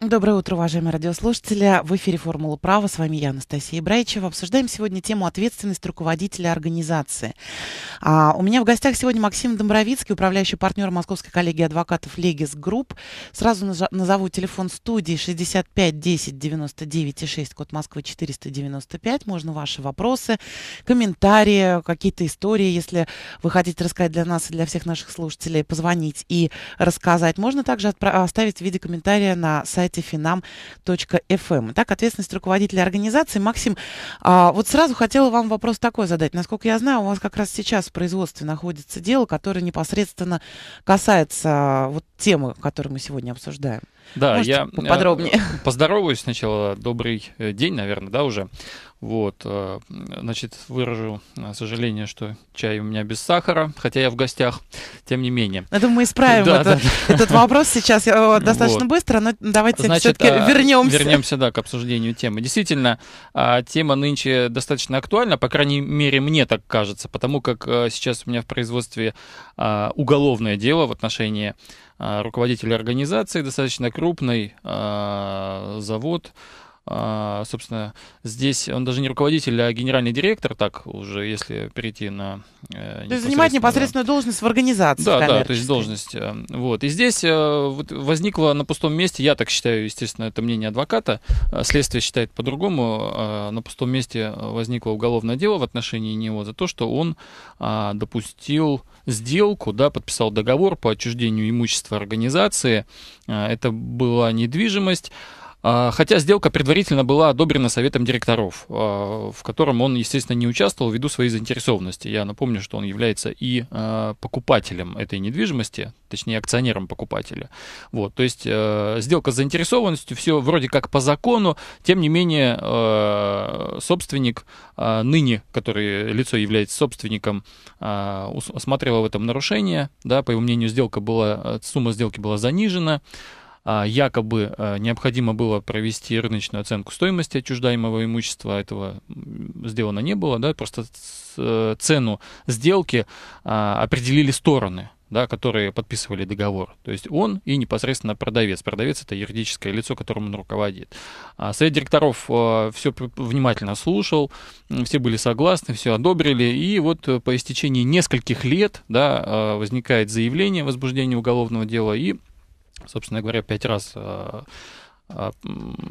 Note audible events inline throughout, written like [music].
Доброе утро, уважаемые радиослушатели. В эфире «Формула права». С вами я, Анастасия Брайчева. Обсуждаем сегодня тему ответственность руководителя организации. А, у меня в гостях сегодня Максим Домбровицкий, управляющий партнер Московской коллегии адвокатов «Легис Групп». Сразу назову телефон студии 65 10 99 6, код Москвы 495. Можно ваши вопросы, комментарии, какие-то истории, если вы хотите рассказать для нас и для всех наших слушателей, позвонить и рассказать. Можно также оставить в виде комментария на сайте сайте finam.fm. Эм. Итак, ответственность руководителя организации. Максим, а, вот сразу хотела вам вопрос такой задать. Насколько я знаю, у вас как раз сейчас в производстве находится дело, которое непосредственно касается а, вот темы, которую мы сегодня обсуждаем. Да, Можете я э, подробнее. Поздороваюсь сначала. Добрый э, день, наверное, да, уже. Вот, э, значит, выражу э, сожаление, что чай у меня без сахара, хотя я в гостях, тем не менее. Ну, я думаю, мы исправим да, это, да. этот вопрос сейчас э, достаточно вот. быстро, но давайте Значит, все-таки вернемся. Вернемся, да, к обсуждению темы. Действительно, а, тема нынче достаточно актуальна, по крайней мере, мне так кажется, потому как сейчас у меня в производстве а, уголовное дело в отношении а, руководителя организации, достаточно крупный завод, а, собственно, здесь он даже не руководитель, а генеральный директор, так уже, если перейти на... Э, то есть занимает непосредственную должность в организации. Да, да, то есть должность. Э, вот. И здесь э, вот, возникло на пустом месте, я так считаю, естественно, это мнение адвоката, следствие считает по-другому, на пустом месте возникло уголовное дело в отношении него за то, что он а, допустил сделку, да, подписал договор по отчуждению имущества организации, это была недвижимость, а, хотя сделка предварительно была одобрена советом директоров, а, в котором он, естественно, не участвовал ввиду своей заинтересованности. Я напомню, что он является и а, покупателем этой недвижимости, точнее акционером покупателя. Вот, то есть э, сделка с заинтересованностью, все вроде как по закону, тем не менее э, собственник ныне, который лицо является собственником, осматривал в этом нарушение, да, по его мнению, сделка была, э, сумма сделки была занижена, а, якобы а, необходимо было провести рыночную оценку стоимости отчуждаемого имущества. А этого сделано не было, да, просто э, цену сделки определили стороны да, которые подписывали договор. То есть он и непосредственно продавец. Продавец это юридическое лицо, которым он руководит. А совет директоров э, все внимательно слушал, все были согласны, все одобрили. И вот э, по истечении нескольких лет да, возникает заявление о возбуждении уголовного дела и собственно говоря, пять раз э, э,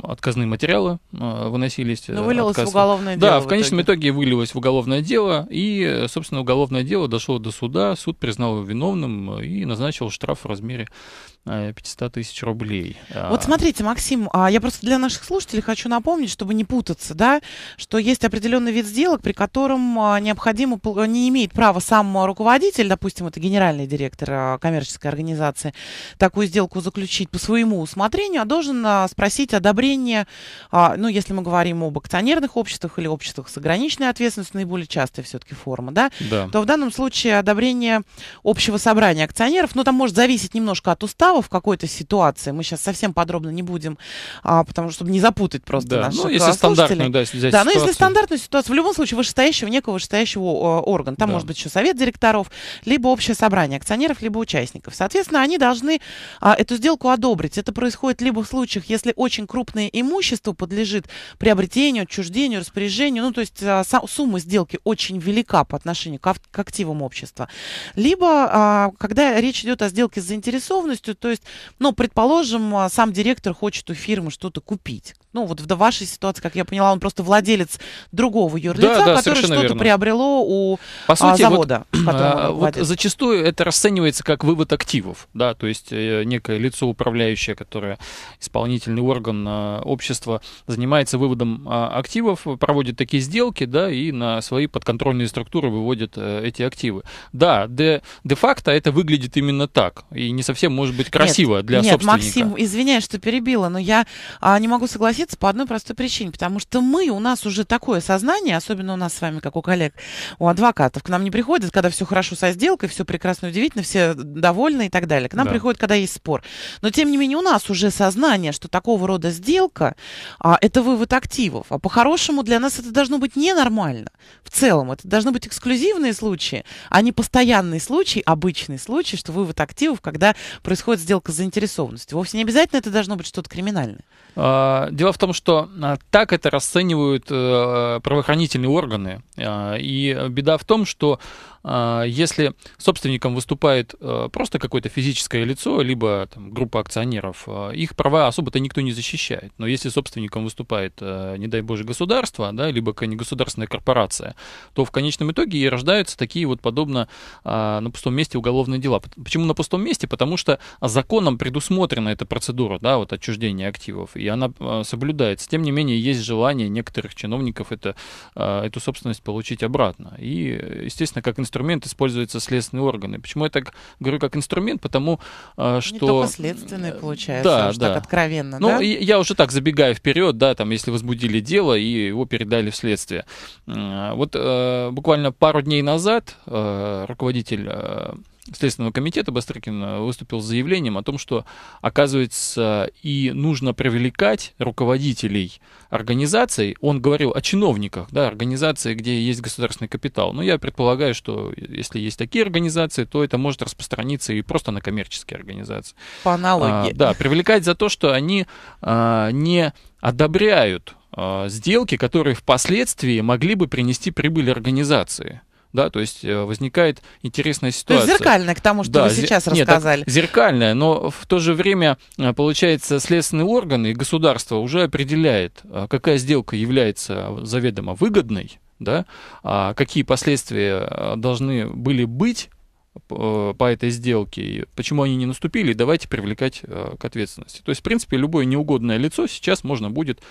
отказные материалы э, выносились. Ну вылилось отказ... в уголовное дело. Да, в, в конечном итоге. итоге вылилось в уголовное дело, и, собственно, уголовное дело дошло до суда, суд признал его виновным и назначил штраф в размере 500 э, тысяч рублей. А, вот смотрите, Максим, а я просто для наших слушателей хочу напомнить, чтобы не путаться, да, что есть определенный вид сделок, при котором а, необходимо, не имеет права сам руководитель, допустим, это генеральный директор коммерческой организации, такую сделку заключить по своему усмотрению, а должен спросить одобрение, ну, если мы говорим об акционерных обществах или обществах с ограниченной ответственностью, наиболее частая все-таки форма, да, да, то в данном случае одобрение общего собрания акционеров, ну, там может зависеть немножко от устава, право в какой-то ситуации. Мы сейчас совсем подробно не будем, а, потому что чтобы не запутать просто да. наших ну, если а, стандартную, да, ну, если взять Да, ситуацию. но если стандартную ситуацию, в любом случае вышестоящего, некого вышестоящего э, органа. Там да. может быть еще совет директоров, либо общее собрание акционеров, либо участников. Соответственно, они должны а, эту сделку одобрить. Это происходит либо в случаях, если очень крупное имущество подлежит приобретению, отчуждению, распоряжению, ну, то есть а, сумма сделки очень велика по отношению к, к активам общества. Либо, а, когда речь идет о сделке с заинтересованностью, то то есть, ну, предположим, а сам директор хочет у фирмы что-то купить ну вот в вашей ситуации, как я поняла, он просто владелец другого юрлица, да, да, который что-то верно. приобрело у По а, сути, завода. А, вот, вот зачастую это расценивается как вывод активов, да, то есть э, некое лицо управляющее, которое исполнительный орган э, общества занимается выводом а, активов, проводит такие сделки, да, и на свои подконтрольные структуры выводит э, эти активы. Да, де, де-факто это выглядит именно так, и не совсем может быть красиво нет, для нет, собственника. Нет, Максим, извиняюсь, что перебила, но я а, не могу согласиться согласиться по одной простой причине, потому что мы, у нас уже такое сознание, особенно у нас с вами, как у коллег, у адвокатов, к нам не приходят, когда все хорошо со сделкой, все прекрасно, удивительно, все довольны и так далее. К нам да. приходят, когда есть спор. Но, тем не менее, у нас уже сознание, что такого рода сделка а, – это вывод активов. А по-хорошему для нас это должно быть ненормально. В целом, это должны быть эксклюзивные случаи, а не постоянный случай, обычный случай, что вывод активов, когда происходит сделка с заинтересованностью. Вовсе не обязательно это должно быть что-то криминальное. А, дело Дело в том, что а, так это расценивают э, правоохранительные органы. А, и беда в том, что а, если собственником выступает э, просто какое-то физическое лицо, либо там, группа акционеров, э, их права особо-то никто не защищает. Но если собственником выступает, э, не дай боже, государство, да, либо государственная корпорация, то в конечном итоге и рождаются такие вот подобно а, на пустом месте уголовные дела. Почему на пустом месте? Потому что законом предусмотрена эта процедура, да, вот отчуждения активов, и она соблюдается. Тем не менее, есть желание некоторых чиновников это, эту собственность получить обратно. И, естественно, как инструмент используется следственные органы. Почему я так говорю как инструмент? Потому а, что... Не только следственные, получается, да, уж да. так откровенно, Ну, да? я уже так забегаю вперед, да, там, если возбудили дело и его передали в следствие. А, вот э, буквально пару дней назад э, руководитель э, Следственного комитета Бастрыкин выступил с заявлением о том, что, оказывается, и нужно привлекать руководителей организаций. Он говорил о чиновниках, да, организации, где есть государственный капитал. Но я предполагаю, что если есть такие организации, то это может распространиться и просто на коммерческие организации. По аналогии. А, да, привлекать за то, что они а, не одобряют а, сделки, которые впоследствии могли бы принести прибыль организации да, то есть э, возникает интересная ситуация. То есть зеркальная к тому, что да, вы сейчас зер... рассказали. Нет, зеркальная, но в то же время, э, получается, следственные органы и государство уже определяет, э, какая сделка является заведомо выгодной, да, а какие последствия должны были быть по этой сделке, почему они не наступили, давайте привлекать к ответственности. То есть, в принципе, любое неугодное лицо сейчас можно будет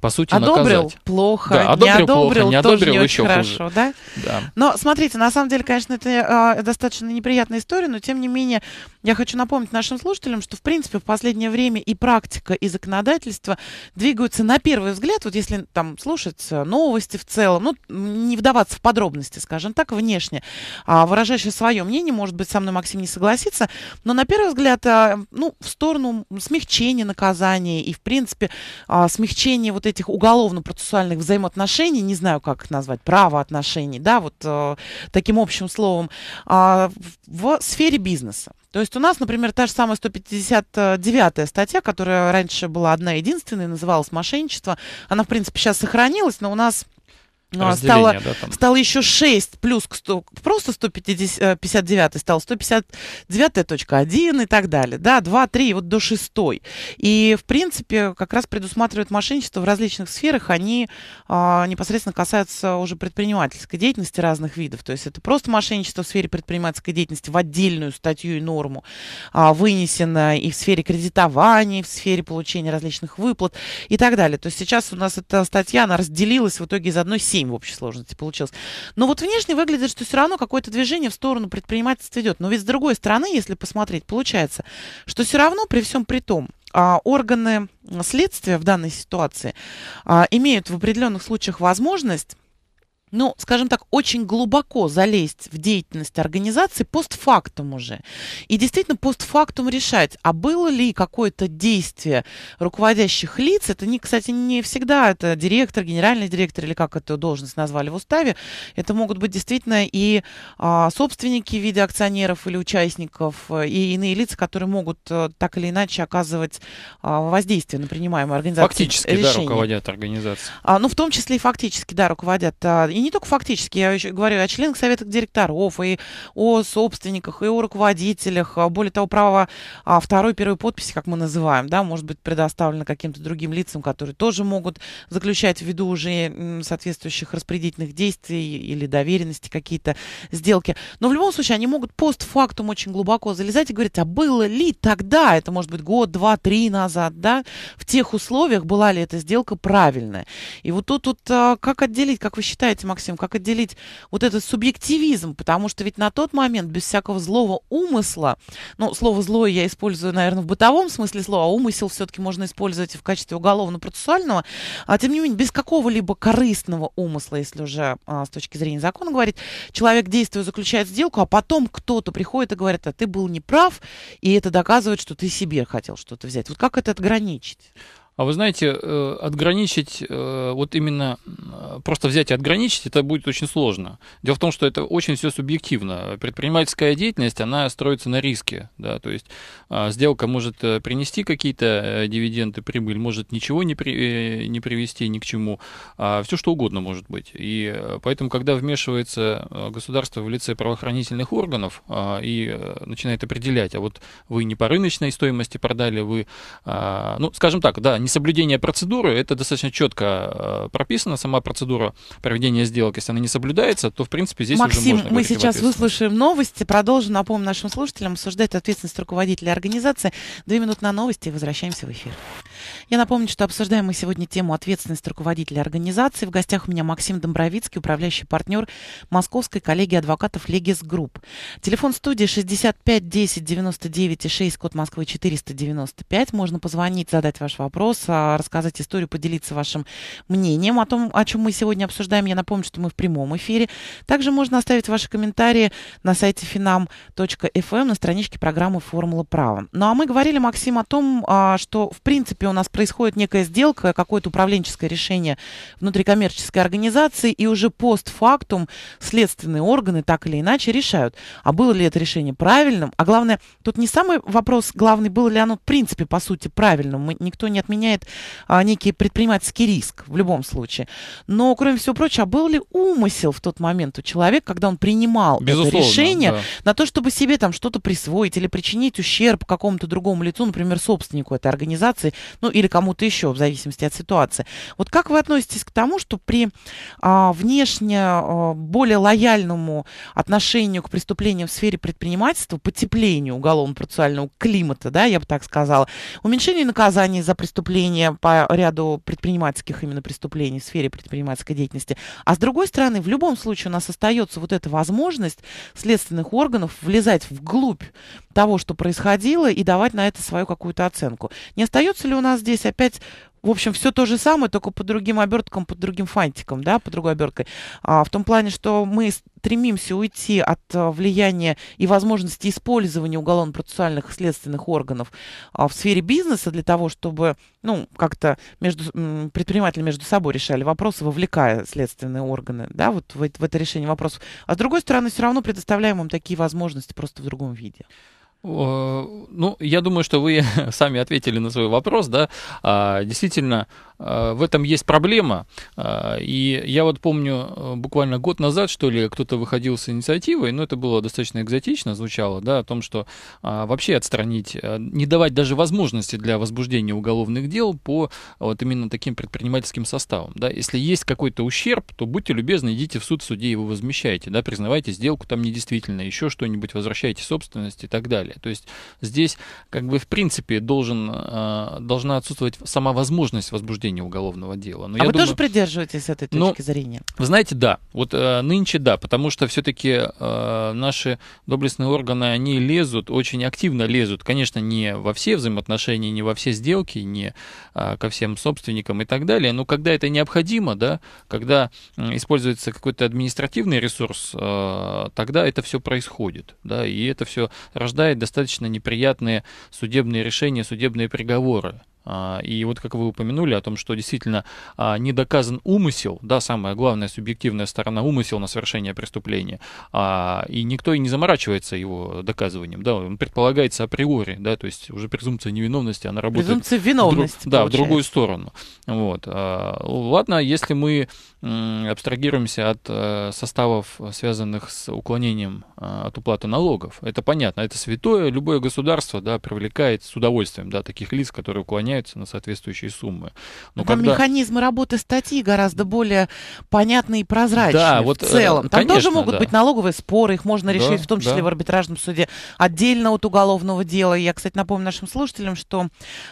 по сути, одобрил наказать. плохо, да, одобрил не одобрил, плохо, не одобрил тоже еще хорошо, хуже. Да? да. Но смотрите, на самом деле, конечно, это э, достаточно неприятная история, но тем не менее я хочу напомнить нашим слушателям, что в принципе в последнее время и практика, и законодательство двигаются на первый взгляд, вот если там слушать э, новости в целом, ну не вдаваться в подробности, скажем так, внешне, э, выражающее свое мнение, может быть, со мной Максим не согласится, но на первый взгляд, э, ну в сторону смягчения наказания и в принципе э, смягчения вот этих уголовно-процессуальных взаимоотношений, не знаю, как их назвать, правоотношений, да, вот э, таким общим словом, э, в сфере бизнеса. То есть у нас, например, та же самая 159-я статья, которая раньше была одна единственная, называлась «Мошенничество», она, в принципе, сейчас сохранилась, но у нас ну, а стало, да, там. стало еще 6 плюс к 100, просто 159 стал 159.1 и так далее. Да, 2, 3, вот до 6. И, в принципе, как раз предусматривают мошенничество в различных сферах. Они а, непосредственно касаются уже предпринимательской деятельности разных видов. То есть это просто мошенничество в сфере предпринимательской деятельности в отдельную статью и норму а, вынесено и в сфере кредитования, и в сфере получения различных выплат и так далее. То есть сейчас у нас эта статья, она разделилась в итоге из одной серии 7 в общей сложности получилось. Но вот внешне выглядит, что все равно какое-то движение в сторону предпринимательства идет. Но ведь с другой стороны, если посмотреть, получается, что все равно при всем при том, а, органы следствия в данной ситуации а, имеют в определенных случаях возможность ну, скажем так, очень глубоко залезть в деятельность организации постфактум уже. И действительно постфактум решать, а было ли какое-то действие руководящих лиц, это, не, кстати, не всегда это директор, генеральный директор или как эту должность назвали в уставе, это могут быть действительно и а, собственники в виде акционеров или участников, и иные лица, которые могут а, так или иначе оказывать а, воздействие на принимаемую организацию. Фактически, решения. да, руководят организацией. А, ну, в том числе и фактически, да, руководят а, не только фактически, я еще говорю о членах советов директоров, и о собственниках, и о руководителях. А более того, право а, второй, первой подписи, как мы называем, да, может быть предоставлено каким-то другим лицам, которые тоже могут заключать ввиду уже соответствующих распорядительных действий или доверенности какие-то сделки. Но в любом случае они могут постфактум очень глубоко залезать и говорить, а было ли тогда, это может быть год, два, три назад, да, в тех условиях была ли эта сделка правильная. И вот тут, тут а, как отделить, как вы считаете, Максим, как отделить вот этот субъективизм, потому что ведь на тот момент без всякого злого умысла, ну, слово «злое» я использую, наверное, в бытовом смысле слова, а умысел все-таки можно использовать в качестве уголовно-процессуального, а тем не менее, без какого-либо корыстного умысла, если уже а, с точки зрения закона говорить, человек, действует, заключает сделку, а потом кто-то приходит и говорит, а ты был неправ, и это доказывает, что ты себе хотел что-то взять. Вот как это отграничить? А вы знаете, э, отграничить, э, вот именно э, просто взять и отграничить, это будет очень сложно. Дело в том, что это очень все субъективно. Предпринимательская деятельность, она строится на риске. Да? То есть а, сделка может принести какие-то дивиденды, прибыль, может ничего не, при, не привести ни к чему. а Все что угодно может быть. И поэтому, когда вмешивается государство в лице правоохранительных органов а, и начинает определять, а вот вы не по рыночной стоимости продали, вы, а, ну, скажем так, да, не несоблюдение процедуры, это достаточно четко э, прописано, сама процедура проведения сделок, если она не соблюдается, то, в принципе, здесь Максим, уже можно мы сейчас выслушаем новости, продолжим, напомним нашим слушателям, обсуждать ответственность руководителя организации. Две минуты на новости и возвращаемся в эфир. Я напомню, что обсуждаем мы сегодня тему ответственность руководителя организации. В гостях у меня Максим Домбровицкий, управляющий партнер Московской коллегии адвокатов Легис Групп. Телефон студии 65 10 99 и 6, код Москвы 495. Можно позвонить, задать ваш вопрос, вас а, рассказать историю, поделиться вашим мнением о том, о чем мы сегодня обсуждаем. Я напомню, что мы в прямом эфире. Также можно оставить ваши комментарии на сайте finam.fm на страничке программы «Формула права». Ну а мы говорили, Максим, о том, а, что в принципе у нас происходит некая сделка, какое-то управленческое решение внутри коммерческой организации, и уже постфактум следственные органы так или иначе решают, а было ли это решение правильным, а главное, тут не самый вопрос главный, было ли оно в принципе, по сути, правильным, мы, никто не отменял заменяет а, некий предпринимательский риск в любом случае. Но, кроме всего прочего, а был ли умысел в тот момент у человека, когда он принимал Безусловно, это решение да. на то, чтобы себе там что-то присвоить или причинить ущерб какому-то другому лицу, например, собственнику этой организации, ну или кому-то еще, в зависимости от ситуации. Вот как вы относитесь к тому, что при а, внешне а, более лояльному отношению к преступлениям в сфере предпринимательства, потеплению уголовно-процессуального климата, да, я бы так сказала, уменьшению наказаний за преступление преступления по ряду предпринимательских именно преступлений в сфере предпринимательской деятельности. А с другой стороны, в любом случае у нас остается вот эта возможность следственных органов влезать вглубь того, что происходило, и давать на это свою какую-то оценку. Не остается ли у нас здесь опять в общем, все то же самое, только по другим оберткам, под другим фантиком, да, по другой оберткой. А, в том плане, что мы стремимся уйти от э, влияния и возможности использования уголовно-процессуальных следственных органов а, в сфере бизнеса для того, чтобы, ну, как-то между, предприниматели между собой решали вопросы, вовлекая следственные органы, да, вот в, в это решение вопросов. А с другой стороны, все равно предоставляем им такие возможности просто в другом виде. Ну, я думаю, что вы [laughs] сами ответили на свой вопрос, да. А, действительно, Э, в этом есть проблема. Э, и я вот помню э, буквально год назад, что ли, кто-то выходил с инициативой, но ну, это было достаточно экзотично, звучало, да, о том, что вообще отстранить, не давать даже возможности для возбуждения уголовных дел по вот именно таким предпринимательским составам, да. Если есть какой-то ущерб, то будьте любезны, идите в суд, в суде его возмещайте, да, признавайте сделку там недействительно, еще что-нибудь, возвращайте собственность и так далее. То есть здесь как бы в принципе должен, должна отсутствовать сама возможность возбуждения возбуждения уголовного дела. Но а вы думаю, тоже придерживаетесь этой ну, точки ну, зрения? Вы знаете, да. Вот э, нынче да, потому что все-таки э, наши доблестные органы, они лезут, очень активно лезут, конечно, не во все взаимоотношения, не во все сделки, не э, ко всем собственникам и так далее, но когда это необходимо, да, когда э, используется какой-то административный ресурс, э, тогда это все происходит, да, и это все рождает достаточно неприятные судебные решения, судебные приговоры. А, и вот как вы упомянули о том, что действительно а, не доказан умысел, да, самая главная субъективная сторона умысел на совершение преступления, а, и никто и не заморачивается его доказыванием, да, он предполагается априори, да, то есть уже презумпция невиновности, она работает... Презумпция виновности, в друг, Да, в другую сторону. Вот. Ладно, если мы абстрагируемся от э, составов, связанных с уклонением от уплаты налогов, это понятно, это святое, любое государство, да, привлекает с удовольствием, да, таких лиц, которые уклоняются меняются на соответствующие суммы. Но, Но когда... там механизмы работы статьи гораздо более понятны и прозрачны да, в э, целом. Там конечно, тоже могут да. быть налоговые споры, их можно да, решить, в том числе да. в арбитражном суде, отдельно от уголовного дела. Я, кстати, напомню нашим слушателям, что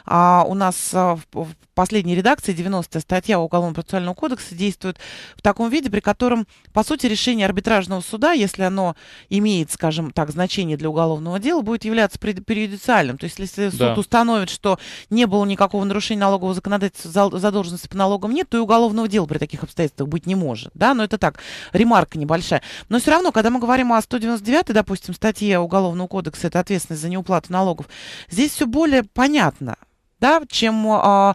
а, у нас а, в, в последней редакции, 90-я статья уголовно процессуального кодекса действует в таком виде, при котором, по сути, решение арбитражного суда, если оно имеет, скажем так, значение для уголовного дела, будет являться периодициальным. То есть, если суд да. установит, что не было никакого нарушения налогового законодательства, задолженности по налогам нет, то и уголовного дела при таких обстоятельствах быть не может. Да? Но это так, ремарка небольшая. Но все равно, когда мы говорим о 199 допустим, статье Уголовного кодекса, это ответственность за неуплату налогов, здесь все более понятно да, чем а,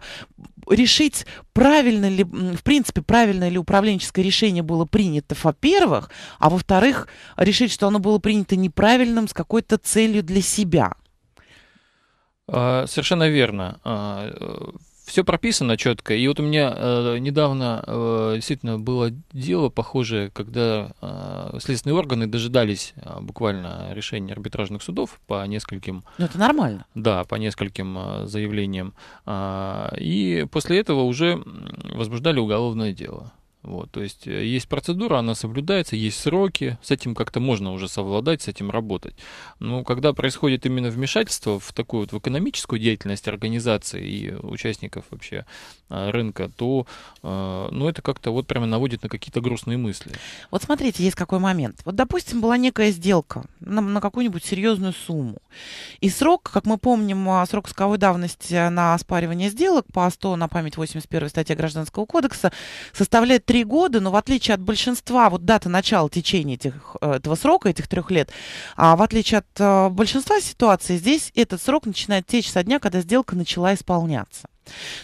решить, правильно ли, в принципе, правильно ли управленческое решение было принято, во-первых, а во-вторых, решить, что оно было принято неправильным с какой-то целью для себя. А, совершенно верно. А, э, все прописано четко. И вот у меня э, недавно э, действительно было дело похожее, когда э, следственные органы дожидались э, буквально решения арбитражных судов по нескольким. Ну это нормально. Да, по нескольким э, заявлениям. Э, и после этого уже возбуждали уголовное дело. Вот, то есть э, есть процедура, она соблюдается, есть сроки, с этим как-то можно уже совладать, с этим работать. Но когда происходит именно вмешательство в такую вот в экономическую деятельность организации и участников вообще а, рынка, то э, ну, это как-то вот прямо наводит на какие-то грустные мысли. Вот смотрите, есть какой момент. Вот, допустим, была некая сделка на, на какую-нибудь серьезную сумму. И срок, как мы помним, а, срок сроковой давности на оспаривание сделок по 100 на память 81 статья Гражданского кодекса составляет три года, но в отличие от большинства, вот дата начала течения этих, э, этого срока, этих трех лет, а в отличие от э, большинства ситуаций, здесь этот срок начинает течь со дня, когда сделка начала исполняться.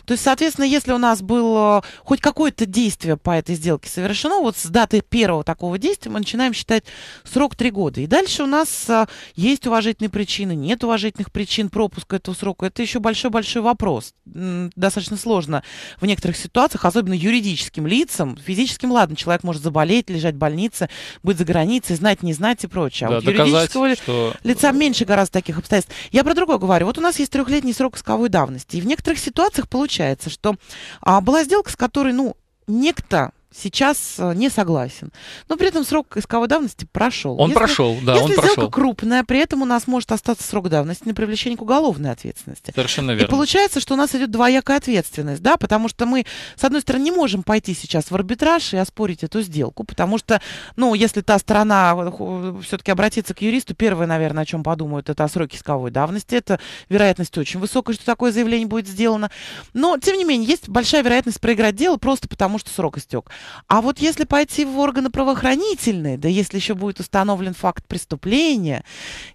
То есть, соответственно, если у нас было э, хоть какое-то действие по этой сделке совершено, вот с даты первого такого действия мы начинаем считать срок 3 года. И дальше у нас э, есть уважительные причины, нет уважительных причин пропуска этого срока. Это еще большой-большой вопрос. Достаточно сложно в некоторых ситуациях, особенно юридическим лицам, физическим, ладно, человек может заболеть, лежать в больнице, быть за границей, знать, не знать и прочее. А да, вот доказать, юридического что... лица меньше гораздо таких обстоятельств. Я про другое говорю. Вот у нас есть трехлетний срок исковой давности. И в некоторых ситуациях ситуациях получается, что а, была сделка, с которой, ну, некто сейчас э, не согласен. Но при этом срок исковой давности прошел. Он если, прошел, да, если он сделка прошел. крупная, при этом у нас может остаться срок давности на привлечение к уголовной ответственности. Совершенно верно. И получается, что у нас идет двоякая ответственность, да, потому что мы, с одной стороны, не можем пойти сейчас в арбитраж и оспорить эту сделку, потому что, ну, если та сторона э, все-таки обратится к юристу, первое, наверное, о чем подумают, это о сроке исковой давности. Это вероятность очень высокая, что такое заявление будет сделано. Но, тем не менее, есть большая вероятность проиграть дело просто потому, что срок истек. А вот если пойти в органы правоохранительные, да если еще будет установлен факт преступления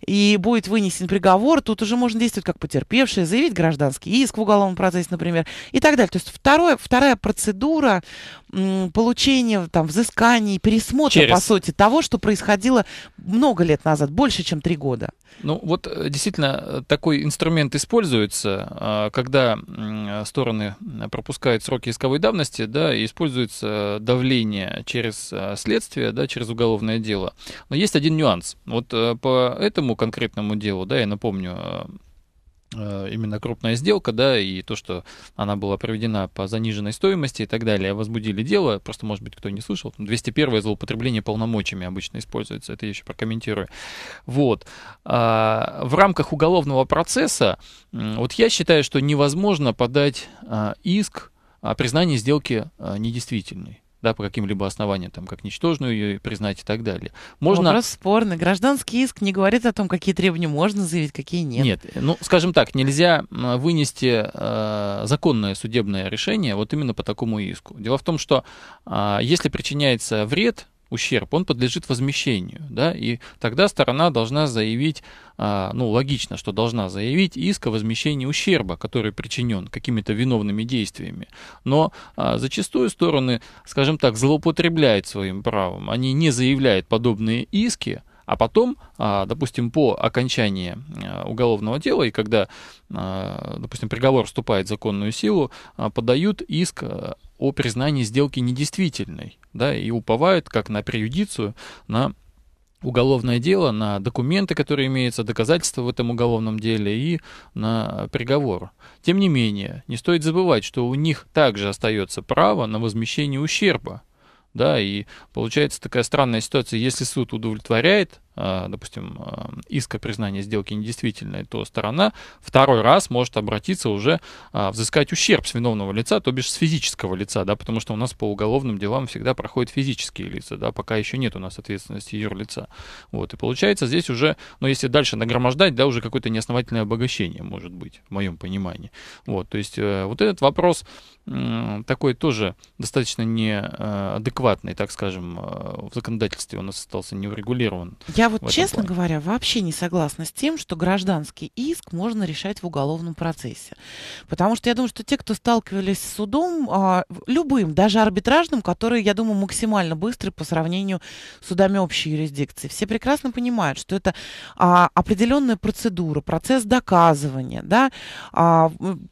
и будет вынесен приговор, тут уже можно действовать как потерпевший, заявить гражданский иск в уголовном процессе, например, и так далее. То есть второе, вторая процедура получения там, взысканий, пересмотра, Через. по сути, того, что происходило много лет назад, больше, чем три года. Ну вот э, действительно э, такой инструмент используется, а, когда э, стороны пропускают сроки исковой давности, да, и используется давление через следствие, да, через уголовное дело. Но есть один нюанс. Вот по этому конкретному делу, да, я напомню, Э, именно крупная сделка, да, и то, что она была проведена по заниженной стоимости и так далее, возбудили дело, просто, может быть, кто не слышал, 201 злоупотребление полномочиями обычно используется, это я еще прокомментирую. Вот. А, в рамках уголовного процесса, вот я считаю, что невозможно подать а, иск о признании сделки а, недействительной да, по каким-либо основаниям, там, как ничтожную ее признать и так далее. Можно... Вопрос спорный. Гражданский иск не говорит о том, какие требования можно заявить, какие нет. Нет, ну, скажем так, нельзя вынести э, законное судебное решение вот именно по такому иску. Дело в том, что э, если причиняется вред ущерб, он подлежит возмещению, да, и тогда сторона должна заявить, а, ну, логично, что должна заявить иск о возмещении ущерба, который причинен какими-то виновными действиями. Но а, зачастую стороны, скажем так, злоупотребляют своим правом, они не заявляют подобные иски, а потом, а, допустим, по окончании уголовного дела, и когда, допустим, приговор вступает в законную силу, подают иск о признании сделки недействительной да, и уповают как на преюдицию, на уголовное дело, на документы, которые имеются, доказательства в этом уголовном деле и на приговор. Тем не менее, не стоит забывать, что у них также остается право на возмещение ущерба. Да, и получается такая странная ситуация, если суд удовлетворяет а, допустим, а, иск о признании сделки недействительной, то сторона второй раз может обратиться уже а, взыскать ущерб с виновного лица, то бишь с физического лица, да, потому что у нас по уголовным делам всегда проходят физические лица, да, пока еще нет у нас ответственности юрлица. Вот, и получается здесь уже, ну, если дальше нагромождать, да, уже какое-то неосновательное обогащение может быть, в моем понимании. Вот, то есть э, вот этот вопрос такой тоже достаточно неадекватный, э, так скажем, э, в законодательстве у нас остался не Я я вот, честно плане. говоря, вообще не согласна с тем, что гражданский иск можно решать в уголовном процессе. Потому что я думаю, что те, кто сталкивались с судом, а, любым, даже арбитражным, который, я думаю, максимально быстрый по сравнению с судами общей юрисдикции, все прекрасно понимают, что это а, определенная процедура, процесс доказывания, да, а,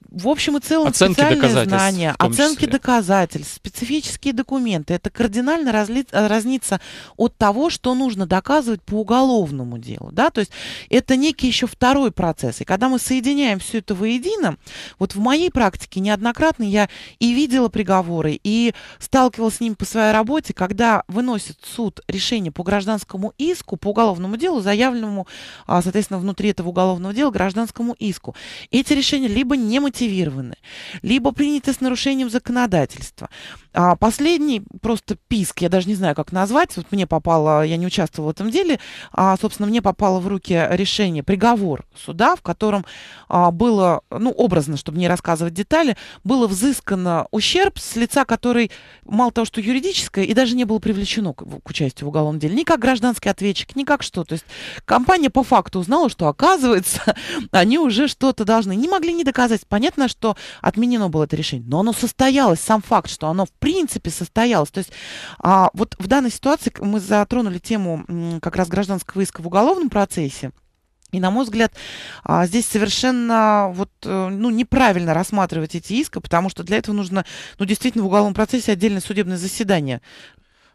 в общем и целом оценки специальные знания, оценки числе. доказательств, специфические документы. Это кардинально разли, разнится от того, что нужно доказывать по уголовному делу. Да? То есть это некий еще второй процесс. И когда мы соединяем все это воедино, вот в моей практике неоднократно я и видела приговоры, и сталкивалась с ним по своей работе, когда выносит суд решение по гражданскому иску, по уголовному делу, заявленному, а, соответственно, внутри этого уголовного дела гражданскому иску. Эти решения либо не мотивированы, либо приняты с нарушением законодательства. А, последний просто писк, я даже не знаю, как назвать, вот мне попало, я не участвовала в этом деле, а, собственно, мне попало в руки решение, приговор суда, в котором а, было, ну, образно, чтобы не рассказывать детали, было взыскано ущерб с лица, который мало того, что юридическое, и даже не было привлечено к, к участию в уголовном деле, ни как гражданский ответчик, ни как что. То есть компания по факту узнала, что, оказывается, [laughs] они уже что-то должны. Не могли не доказать. Понятно, что отменено было это решение, но оно состоялось, сам факт, что оно в принципе состоялось. То есть а, вот в данной ситуации мы затронули тему как раз гражданского гражданского иска в уголовном процессе, и, на мой взгляд, а, здесь совершенно вот, э, ну, неправильно рассматривать эти иски потому что для этого нужно ну, действительно в уголовном процессе отдельное судебное заседание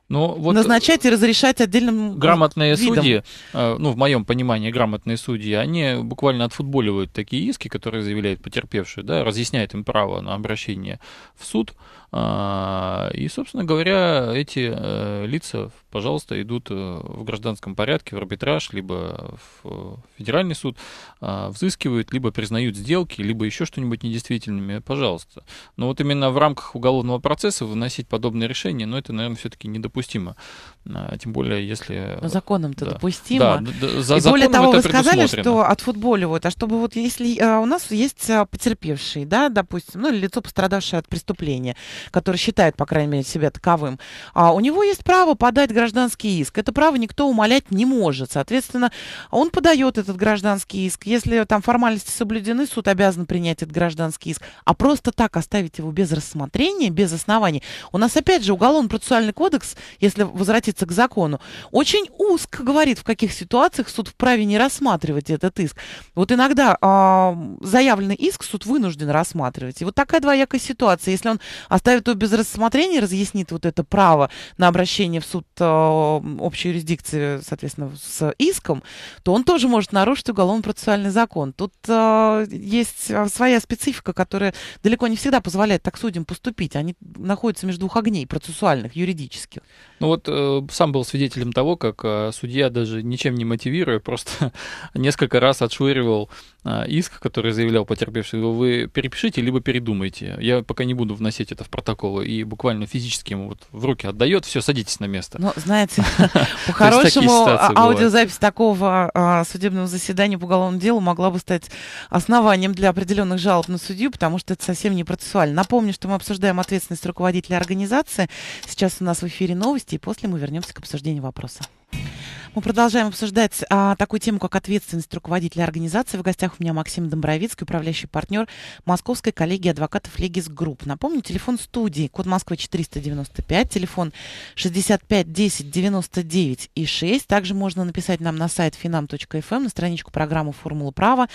но ну, вот э, назначать и разрешать отдельным грамотные видом. судьи, э, ну в моем понимании грамотные судьи, они буквально отфутболивают такие иски, которые заявляет потерпевший, да, разъясняет им право на обращение в суд а, и, собственно говоря, эти э, лица, пожалуйста, идут э, в гражданском порядке, в арбитраж, либо в э, федеральный суд, а, взыскивают, либо признают сделки, либо еще что-нибудь недействительными, пожалуйста. Но вот именно в рамках уголовного процесса выносить подобные решения, но ну, это, наверное, все-таки недопустимо. А, тем более, если... Но законом-то да. допустимо. Да, да, за И более того, вы сказали, что от отфутболивают, а чтобы вот если... У нас есть потерпевший, да, допустим, ну или лицо пострадавшее от преступления который считает, по крайней мере, себя таковым, а у него есть право подать гражданский иск. Это право никто умолять не может. Соответственно, он подает этот гражданский иск. Если там формальности соблюдены, суд обязан принять этот гражданский иск. А просто так оставить его без рассмотрения, без оснований. У нас, опять же, Уголовно-процессуальный кодекс, если возвратиться к закону, очень узко говорит, в каких ситуациях суд вправе не рассматривать этот иск. Вот иногда э, заявленный иск суд вынужден рассматривать. И вот такая двоякая ситуация. Если он оставит оставит его без рассмотрения, разъяснит вот это право на обращение в суд э, общей юрисдикции, соответственно, с иском, то он тоже может нарушить уголовно-процессуальный закон. Тут э, есть э, своя специфика, которая далеко не всегда позволяет так судям поступить. Они находятся между двух огней процессуальных, юридических. Ну вот э, сам был свидетелем того, как э, судья даже ничем не мотивируя, просто [laughs] несколько раз отшвыривал э, иск, который заявлял потерпевший, вы перепишите, либо передумайте. Я пока не буду вносить это в протоколу и буквально физически ему вот в руки отдает, все, садитесь на место. Ну, знаете, [laughs] по-хорошему а, аудиозапись такого а, судебного заседания по уголовному делу могла бы стать основанием для определенных жалоб на судью, потому что это совсем не процессуально. Напомню, что мы обсуждаем ответственность руководителя организации. Сейчас у нас в эфире новости, и после мы вернемся к обсуждению вопроса. Мы продолжаем обсуждать а, такую тему, как ответственность руководителя организации. В гостях у меня Максим Домбровицкий, управляющий партнер Московской коллегии адвокатов Легис Групп. Напомню, телефон студии, код Москвы 495, телефон 65 10 99 и 6. Также можно написать нам на сайт finam.fm, эм, на страничку программы «Формула права»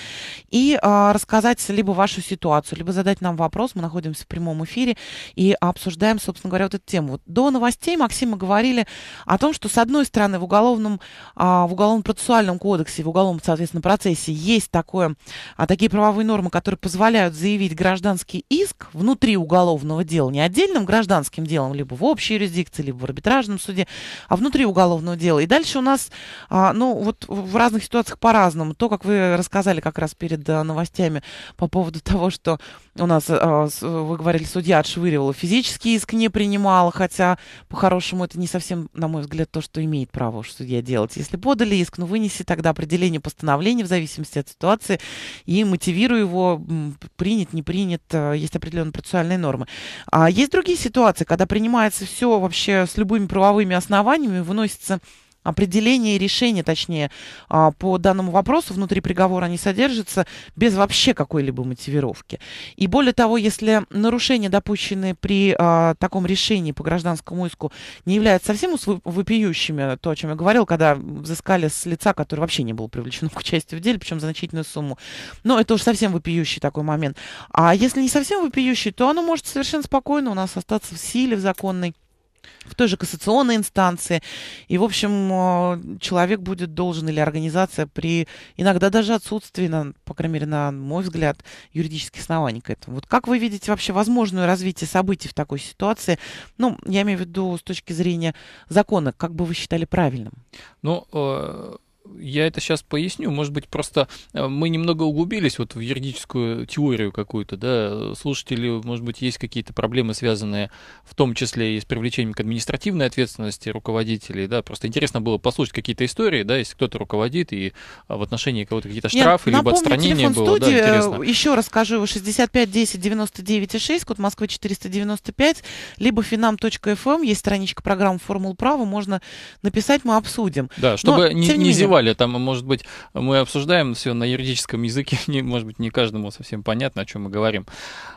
и а, рассказать либо вашу ситуацию, либо задать нам вопрос. Мы находимся в прямом эфире и обсуждаем, собственно говоря, вот эту тему. Вот до новостей, Максим Максима, говорили о том, что, с одной стороны, в уголовном а в Уголовно-процессуальном кодексе, в уголовном, соответственно, процессе есть такое, а такие правовые нормы, которые позволяют заявить гражданский иск внутри уголовного дела, не отдельным гражданским делом, либо в общей юрисдикции, либо в арбитражном суде, а внутри уголовного дела. И дальше у нас, а, ну, вот в разных ситуациях по-разному. То, как вы рассказали как раз перед а, новостями по поводу [laughs] того, что у нас, э, вы говорили, судья отшвыривала физический иск, не принимала, хотя по-хорошему это не совсем, на мой взгляд, то, что имеет право уж судья делать. Если подали иск, ну вынеси тогда определение постановления в зависимости от ситуации и мотивируй его, принят, не принят, э, есть определенные процессуальные нормы. А есть другие ситуации, когда принимается все вообще с любыми правовыми основаниями, выносится определение и решение, точнее, а, по данному вопросу внутри приговора не содержится без вообще какой-либо мотивировки. И более того, если нарушения, допущенные при а, таком решении по гражданскому иску, не являются совсем вопиющими, то, о чем я говорил, когда взыскали с лица, который вообще не был привлечен [laughs] к участию в деле, причем значительную сумму, но это уже совсем вопиющий такой момент. А если не совсем вопиющий, то оно может совершенно спокойно у нас остаться в силе, в законной в той же кассационной инстанции. И, в общем, э, человек будет должен или организация при иногда даже отсутствии, на, по крайней мере, на мой взгляд, юридических оснований к этому. Вот как вы видите вообще возможное развитие событий в такой ситуации? Ну, я имею в виду с точки зрения закона, как бы вы считали правильным? Ну, э, я это сейчас поясню. Может быть, просто э, мы немного углубились вот в юридическую теорию какую-то, да. Слушатели, может быть, есть какие-то проблемы, связанные в том числе и с привлечением к административной ответственности руководителей, да. Просто интересно было послушать какие-то истории, да, если кто-то руководит и а, в отношении кого-то какие-то штрафы, Я либо напомню, отстранения телефон было, студии, да, э, интересно. Еще расскажу, 65 10 99 6, код Москвы 495, либо finam.fm, эм, есть страничка программы «Формул права», можно написать, мы обсудим. Да, чтобы Но, не, не, зевать бывали. Там, может быть, мы обсуждаем все на юридическом языке, [laughs] не, может быть, не каждому совсем понятно, о чем мы говорим.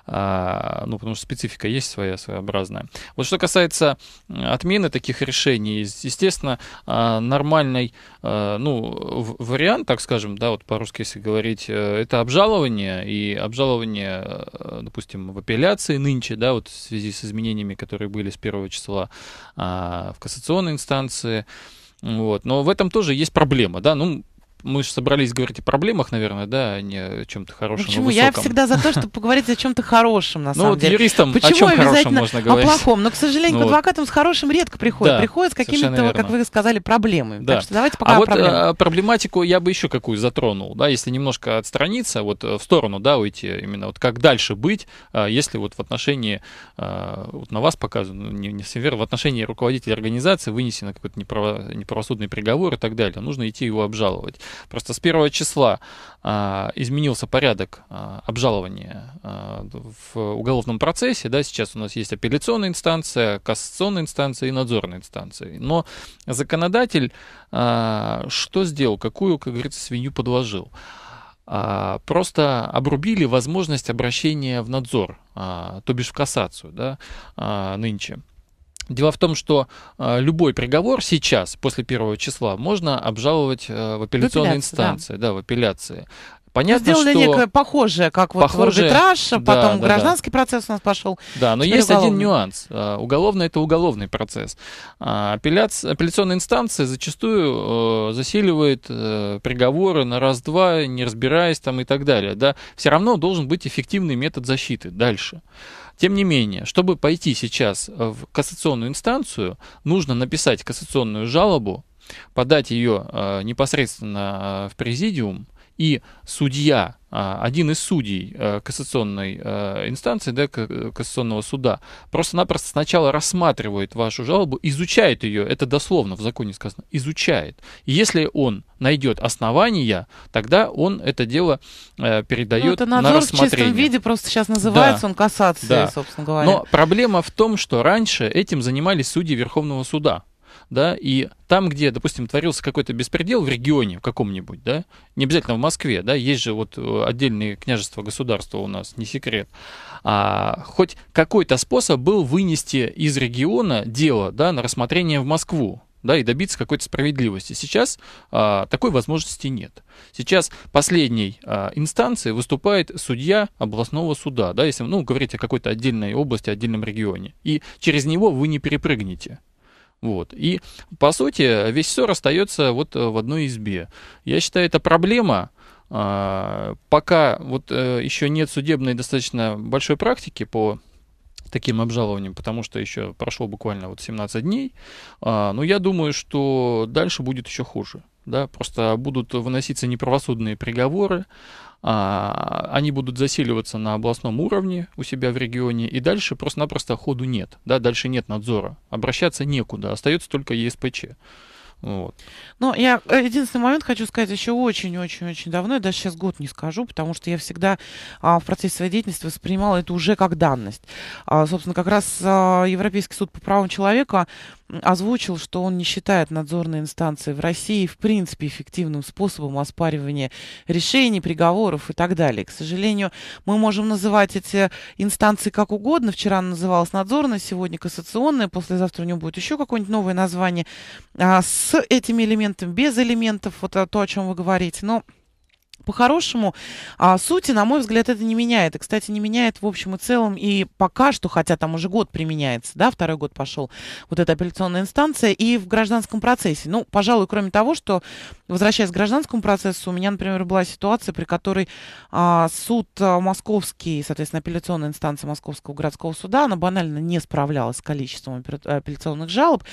А, ну, потому что специфика есть своя, своеобразная. Вот что касается отмены таких решений, естественно, а, нормальный а, ну, вариант, так скажем, да, вот по-русски, если говорить, э, это обжалование, и обжалование, э, допустим, в апелляции нынче, да, вот в связи с изменениями, которые были с первого числа а, в кассационной инстанции, вот. Но в этом тоже есть проблема. Да? Ну, мы же собрались говорить о проблемах, наверное, да, а не о чем-то ну, хорошем. Почему? Я всегда за то, чтобы поговорить о чем-то хорошем, на ну самом деле. Ну, юристам о чем хорошем можно говорить? о плохом? Но, ну, к сожалению, к адвокатам с хорошим редко приходят. Приходят с какими-то, как вы сказали, проблемами. Так что давайте пока а о вот э, а, проблематику я бы еще какую затронул, да, если немножко отстраниться, вот э, в сторону, да, уйти именно, вот как дальше быть, э, если вот в отношении, вот на вас показано, не, не в отношении руководителя организации вынесено какой-то неправосудный приговор и так далее, нужно идти его обжаловать. Просто с первого числа а, изменился порядок а, обжалования а, в уголовном процессе. Да, сейчас у нас есть апелляционная инстанция, кассационная инстанция и надзорная инстанция. Но законодатель а, что сделал, какую, как говорится, свинью подложил? А, просто обрубили возможность обращения в надзор, а, то бишь в кассацию да, а, нынче. Дело в том, что э, любой приговор сейчас, после первого числа, можно обжаловать э, в апелляционной в инстанции, да. да, в апелляции. Ну, Понятно, сделали что... некое похожее, как вот похожее, арбитраж, а да, потом да, гражданский да. процесс у нас пошел. Да, но есть уголовный. один нюанс. Э, уголовный – это уголовный процесс. А, Апелляция, Апелляционная инстанция зачастую засиливает приговоры на раз-два, не разбираясь там и так далее. Да? Все равно должен быть эффективный метод защиты дальше. Тем не менее, чтобы пойти сейчас э, в кассационную инстанцию, нужно написать кассационную жалобу, подать ее э, непосредственно э, в президиум, и судья, а, один из судей э, кассационной э, инстанции, да, кассационного суда, просто-напросто сначала рассматривает вашу жалобу, изучает ее, это дословно в законе сказано, изучает. И если он найдет основания, тогда он это дело э, передает ну, это на рассмотрение. в чистом виде просто сейчас называется, да, он кассация, да. собственно говоря. Но проблема в том, что раньше этим занимались судьи Верховного суда да, и там, где, допустим, творился какой-то беспредел в регионе в каком-нибудь, да, не обязательно в Москве, да, есть же вот э, отдельные княжества, государства у нас, не секрет, а, хоть какой-то способ был вынести из региона дело, да, на рассмотрение в Москву, да, и добиться какой-то справедливости. Сейчас а, такой возможности нет. Сейчас последней а, инстанцией выступает судья областного суда, да, если ну, говорить о какой-то отдельной области, отдельном регионе. И через него вы не перепрыгнете. Вот. И, по сути, весь ссор остается вот э, в одной избе. Я считаю, это проблема, а, пока вот э, еще нет судебной достаточно большой практики по таким обжалованием, потому что еще прошло буквально вот 17 дней. А, но я думаю, что дальше будет еще хуже. Да, просто будут выноситься неправосудные приговоры, а, они будут заселиваться на областном уровне у себя в регионе, и дальше просто-напросто ходу нет, да, дальше нет надзора, обращаться некуда, остается только ЕСПЧ. Вот. Ну, я э, единственный момент хочу сказать еще очень-очень-очень давно, я даже сейчас год не скажу, потому что я всегда а, в процессе своей деятельности воспринимала это уже как данность. А, собственно, как раз а, Европейский суд по правам человека озвучил, что он не считает надзорные инстанции в России в принципе эффективным способом оспаривания решений, приговоров и так далее. К сожалению, мы можем называть эти инстанции как угодно. Вчера называлась надзорная, сегодня кассационная, послезавтра у него будет еще какое-нибудь новое название. А с этими элементами, без элементов, вот то, о чем вы говорите. Но по-хорошему, а, сути, на мой взгляд, это не меняет. И, кстати, не меняет в общем и целом. И пока что, хотя там уже год применяется, да, второй год пошел вот эта апелляционная инстанция, и в гражданском процессе. Ну, пожалуй, кроме того, что возвращаясь к гражданскому процессу, у меня, например, была ситуация, при которой а, суд а, московский, соответственно, апелляционная инстанция Московского городского суда, она банально не справлялась с количеством апелляционных жалоб.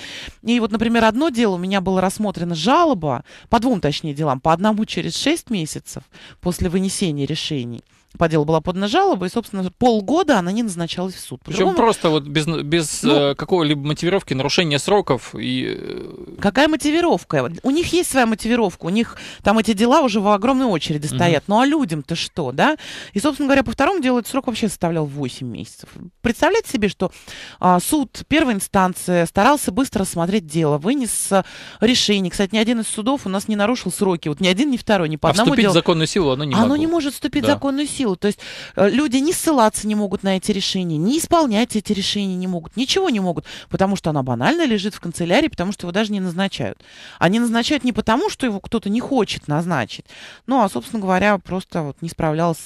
И вот, например, одно дело, у меня была рассмотрена жалоба, по двум, точнее, делам, по одному через 6 месяцев после вынесения решений, по делу была подана жалоба, и, собственно, полгода она не назначалась в суд. По Причем другому... просто вот без, без ну, э, либо мотивировки, нарушения сроков и... Э, Какая мотивировка? У них есть своя мотивировка, у них там эти дела уже в огромной очереди стоят. Угу. Ну а людям-то что, да? И, собственно говоря, по второму делу этот срок вообще составлял 8 месяцев. Представляете себе, что а, суд первой инстанции старался быстро рассмотреть дело, вынес э, решение. Кстати, ни один из судов у нас не нарушил сроки. Вот ни один, ни второй, ни по а одному вступить делу. в законную силу оно не Оно могло. не может вступить да. в законную силу силу. То есть э, люди не ссылаться не могут на эти решения, не исполнять эти решения не могут, ничего не могут, потому что она банально лежит в канцелярии, потому что его даже не назначают. Они назначают не потому, что его кто-то не хочет назначить, ну, а, собственно говоря, просто вот не справлялась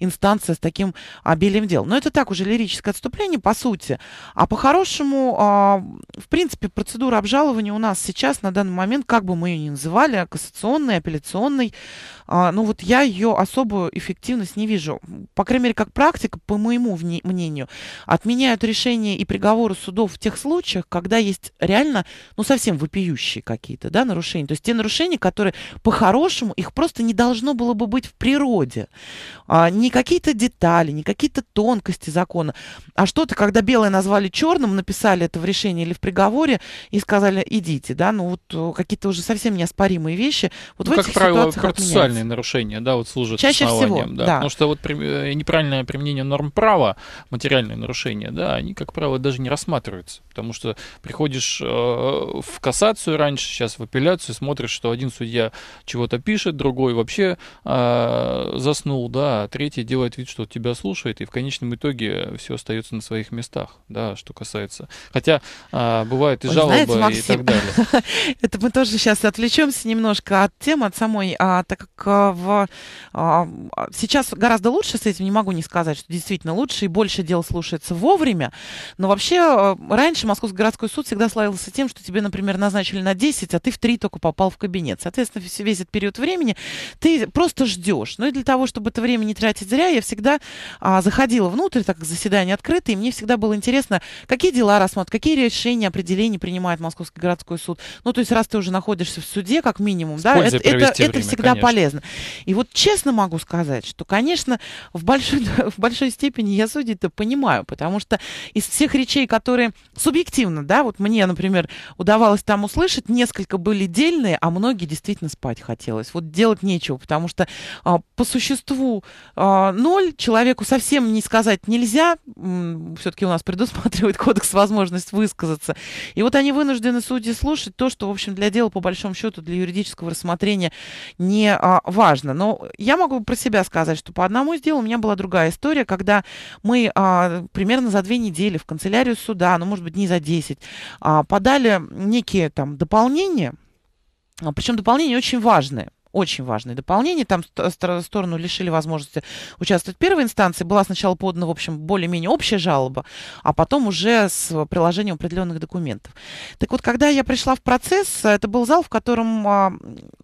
инстанция с таким обилием дел. Но это так уже лирическое отступление, по сути. А по-хорошему, а, в принципе, процедура обжалования у нас сейчас на данный момент, как бы мы ее ни называли, кассационной, апелляционной, а, ну вот я ее особую эффективность не вижу. По крайней мере, как практика, по моему мнению, отменяют решения и приговоры судов в тех случаях, когда есть реально, ну совсем вопиющие какие-то, да, нарушения. То есть те нарушения, которые по-хорошему, их просто не должно было бы быть в природе. А, не какие-то детали, не какие-то тонкости закона, а что-то, когда белое назвали черным, написали это в решении или в приговоре и сказали, идите, да, ну вот э, какие-то уже совсем неоспоримые вещи. Вот ну, в как этих правило, ситуациях отменяются. Конституционные нарушения, да, вот служат Чаще основанием. Всего, да. да. Потому что вот э, неправильное применение норм права, материальные нарушения, да, они, как правило, даже не рассматриваются потому что приходишь э, в кассацию раньше, сейчас в апелляцию, смотришь, что один судья чего-то пишет, другой вообще э, заснул, да, а третий делает вид, что тебя слушает, и в конечном итоге все остается на своих местах, да, что касается. Хотя а, бывает и Ой, жалобы знаете, Максим, и так далее. [laughs] Это мы тоже сейчас отвлечемся немножко от темы, от самой, а, так как а, в, а, сейчас гораздо лучше с этим, не могу не сказать, что действительно лучше и больше дел слушается вовремя, но вообще э, раньше Московский городской суд всегда славился тем, что тебе, например, назначили на 10, а ты в 3 только попал в кабинет. Соответственно, весь этот период времени ты просто ждешь. Ну и для того, чтобы это время не тратить зря, я всегда а, заходила внутрь, так как заседание открыто, и мне всегда было интересно, какие дела рассматривают, какие решения, определения принимает Московский городской суд. Ну, то есть, раз ты уже находишься в суде, как минимум, С да, это, это, время, это всегда конечно. полезно. И вот честно могу сказать, что, конечно, в большой, [laughs] в большой степени я судить-то понимаю, потому что из всех речей, которые субъективно субъективно, да, вот мне, например, удавалось там услышать, несколько были дельные, а многие действительно спать хотелось. Вот делать нечего, потому что а, по существу а, ноль, человеку совсем не сказать нельзя, все-таки у нас [laughs] предусматривает кодекс возможность высказаться. И вот они вынуждены судьи слушать то, что, в общем, для дела, по большому счету, для юридического рассмотрения не а, важно. Но я могу про себя сказать, что по одному из дел у меня была другая история, когда мы а, примерно за две недели в канцелярию суда, ну, может быть, дней за 10, а, подали некие там дополнения, а, причем дополнения очень важные очень важное дополнение. Там э, сторону лишили возможности участвовать в первой инстанции. Была сначала подана, в общем, более-менее общая жалоба, а потом уже с приложением определенных документов. Так вот, когда я пришла в процесс, э, это был зал, в котором а,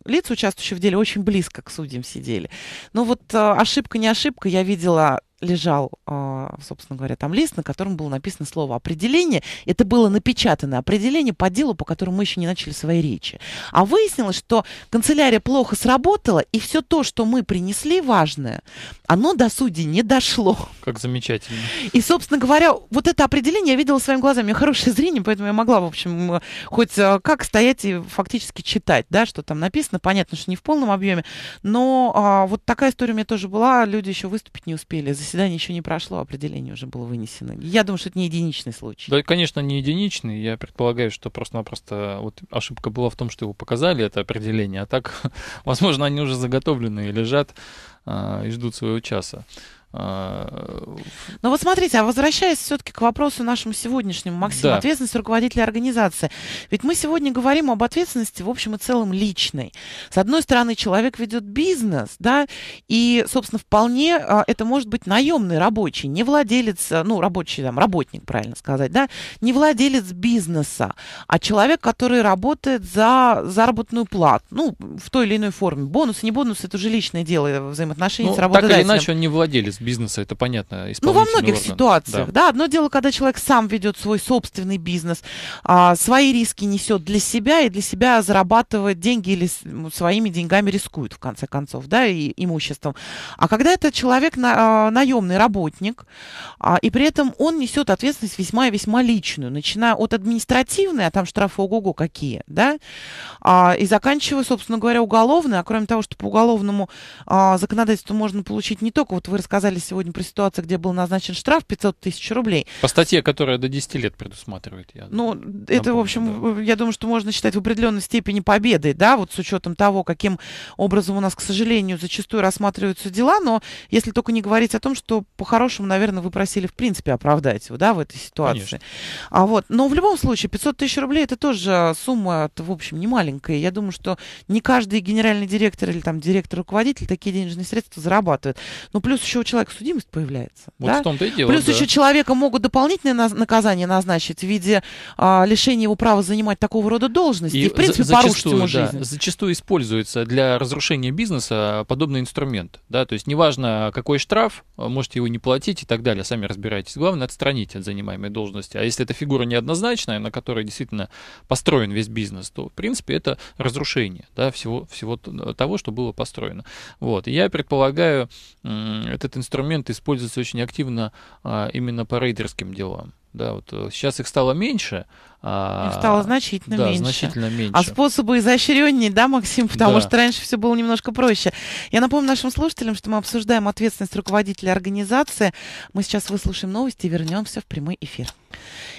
лица, участвующие в деле, очень близко к судьям сидели. Ну вот а, ошибка, не ошибка, я видела лежал, а, собственно говоря, там лист, на котором было написано слово «определение». Это было напечатанное определение по делу, по которому мы еще не начали свои речи. А выяснилось, что канцелярия плохо сработала, и все то, что мы принесли важное, оно до судей не дошло. Как замечательно. И, собственно говоря, вот это определение я видела своими глазами. У меня хорошее зрение, поэтому я могла, в общем, хоть а, как стоять и фактически читать, да, что там написано. Понятно, что не в полном объеме, но а, вот такая история у меня тоже была. Люди еще выступить не успели заседание еще не прошло, определение уже было вынесено. Я думаю, что это не единичный случай. Да, конечно, не единичный. Я предполагаю, что просто-напросто вот ошибка была в том, что его показали, это определение. А так, [laughs] возможно, они уже заготовлены и лежат а, и ждут своего часа. Ну вот смотрите, а возвращаясь все-таки к вопросу нашему сегодняшнему, Максим, да. ответственность руководителя организации. Ведь мы сегодня говорим об ответственности в общем и целом личной. С одной стороны, человек ведет бизнес, да, и, собственно, вполне а, это может быть наемный рабочий, не владелец, а, ну, рабочий, там, работник, правильно сказать, да, не владелец бизнеса, а человек, который работает за заработную плату, ну, в той или иной форме. Бонус, не бонус, это уже личное дело э, взаимоотношений ну, с работодателем. Так или иначе, он не владелец бизнеса, это понятно. Ну, во многих ну, орган. ситуациях, да. да. Одно дело, когда человек сам ведет свой собственный бизнес, а, свои риски несет для себя и для себя зарабатывает деньги или своими деньгами рискует, в конце концов, да, и имуществом. А когда это человек на, а, наемный работник, а, и при этом он несет ответственность весьма и весьма личную, начиная от административной, а там штрафы ого-го какие, да, а, и заканчивая, собственно говоря, уголовной, а кроме того, что по уголовному а, законодательству можно получить не только, вот вы рассказали рассказали сегодня про ситуацию, где был назначен штраф 500 тысяч рублей. По статье, которая до 10 лет предусматривает. Я ну, напомню, это, в общем, да. я думаю, что можно считать в определенной степени победой, да, вот с учетом того, каким образом у нас, к сожалению, зачастую рассматриваются дела, но если только не говорить о том, что по-хорошему, наверное, вы просили в принципе оправдать его, да, в этой ситуации. Конечно. А вот, но в любом случае 500 тысяч рублей это тоже сумма, в общем, не маленькая. Я думаю, что не каждый генеральный директор или там директор-руководитель такие денежные средства зарабатывает. Ну, плюс еще у человека человека судимость появляется. Вот да? в том-то и дело. Плюс да. еще человека могут дополнительные наз- наказания назначить в виде а, лишения его права занимать такого рода должности. И, и в принципе, за- порушить ему жизнь. Да, зачастую используется для разрушения бизнеса подобный инструмент. Да? То есть неважно, какой штраф, можете его не платить и так далее, сами разбирайтесь. Главное, отстранить от занимаемой должности. А если эта фигура неоднозначная, на которой действительно построен весь бизнес, то, в принципе, это разрушение да, всего, всего того, что было построено. Вот. И я предполагаю, этот инструмент инструмент используется очень активно а, именно по рейдерским делам. Да, вот э, сейчас их стало меньше, их а, стало значительно да, меньше. значительно а меньше. А способы изощреннее, да, Максим? Потому да. что раньше все было немножко проще. Я напомню нашим слушателям, что мы обсуждаем ответственность руководителя организации. Мы сейчас выслушаем новости и вернемся в прямой эфир.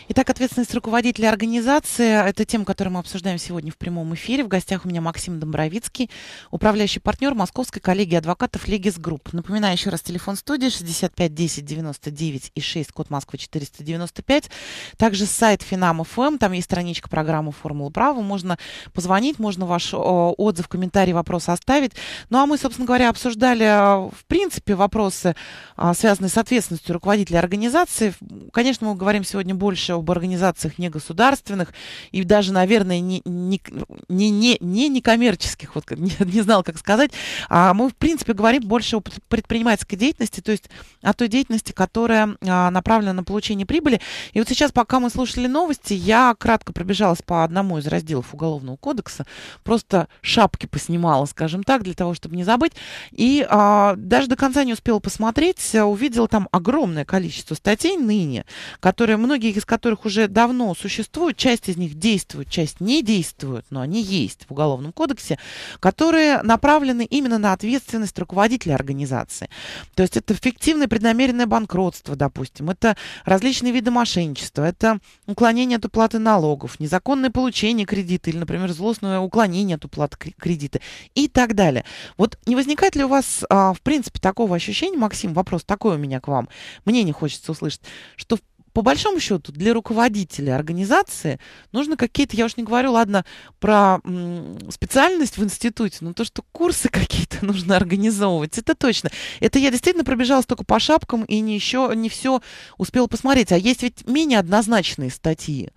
Итак, ответственность руководителя организации – это тема, которую мы обсуждаем сегодня в прямом эфире. В гостях у меня Максим Домбровицкий, управляющий партнер Московской коллегии адвокатов Легис Групп. Напоминаю еще раз телефон студии 65 10 99 и 6, код Москвы 495. Также сайт Финам.фм программы, там есть страничка программы «Формула права», можно позвонить, можно ваш э, отзыв, комментарий, вопрос оставить. Ну а мы, собственно говоря, обсуждали, э, в принципе, вопросы, э, связанные с ответственностью руководителя организации. Конечно, мы говорим сегодня больше об организациях негосударственных и даже, наверное, не, не, не, не некоммерческих, вот не, не знал, как сказать. А мы, в принципе, говорим больше о предпринимательской деятельности, то есть о той деятельности, которая направлена на получение прибыли. И вот сейчас, пока мы слушали новости, я кратко пробежалась по одному из разделов Уголовного кодекса, просто шапки поснимала, скажем так, для того, чтобы не забыть. И а, даже до конца не успела посмотреть, а, увидела там огромное количество статей ныне, которые, многие из которых уже давно существуют, часть из них действует, часть не действует, но они есть в Уголовном кодексе, которые направлены именно на ответственность руководителя организации. То есть это фиктивное преднамеренное банкротство, допустим, это различные виды мошенничества, это уклонение от уплаты уплаты налогов, незаконное получение кредита или, например, злостное уклонение от уплаты кредита и так далее. Вот не возникает ли у вас, а, в принципе, такого ощущения, Максим, вопрос такой у меня к вам, мне не хочется услышать, что, в по большому счету для руководителя организации нужно какие-то, я уж не говорю, ладно, про специальность в институте, но то, что курсы [laughs] какие-то нужно организовывать, это точно. Это я действительно пробежалась только по шапкам и не еще не все успела посмотреть. А есть ведь менее однозначные статьи